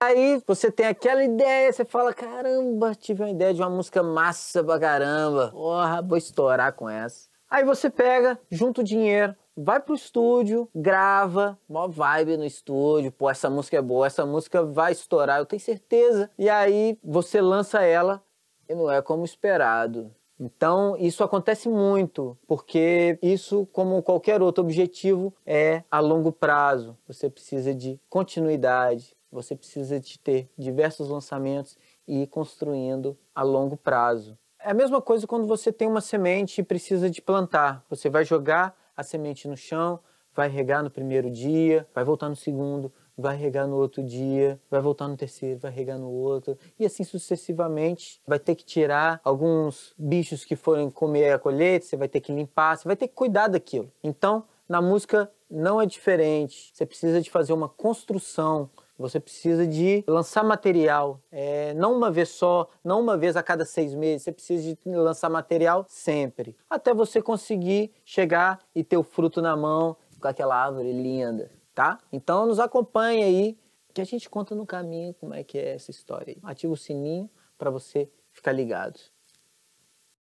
Aí você tem aquela ideia, você fala: caramba, tive uma ideia de uma música massa pra caramba. Porra, vou estourar com essa. Aí você pega, junta o dinheiro, vai pro estúdio, grava, mó vibe no estúdio, pô, essa música é boa, essa música vai estourar, eu tenho certeza. E aí você lança ela e não é como esperado. Então, isso acontece muito, porque isso, como qualquer outro objetivo, é a longo prazo. Você precisa de continuidade, você precisa de ter diversos lançamentos e ir construindo a longo prazo. É a mesma coisa quando você tem uma semente e precisa de plantar. Você vai jogar a semente no chão, vai regar no primeiro dia, vai voltar no segundo, vai regar no outro dia, vai voltar no terceiro, vai regar no outro, e assim sucessivamente. Vai ter que tirar alguns bichos que forem comer a colheita, você vai ter que limpar, você vai ter que cuidar daquilo. Então, na música não é diferente. Você precisa de fazer uma construção você precisa de lançar material, é, não uma vez só, não uma vez a cada seis meses. Você precisa de lançar material sempre, até você conseguir chegar e ter o fruto na mão com aquela árvore linda, tá? Então nos acompanhe aí, que a gente conta no caminho como é que é essa história. Aí. Ativa o sininho para você ficar ligado.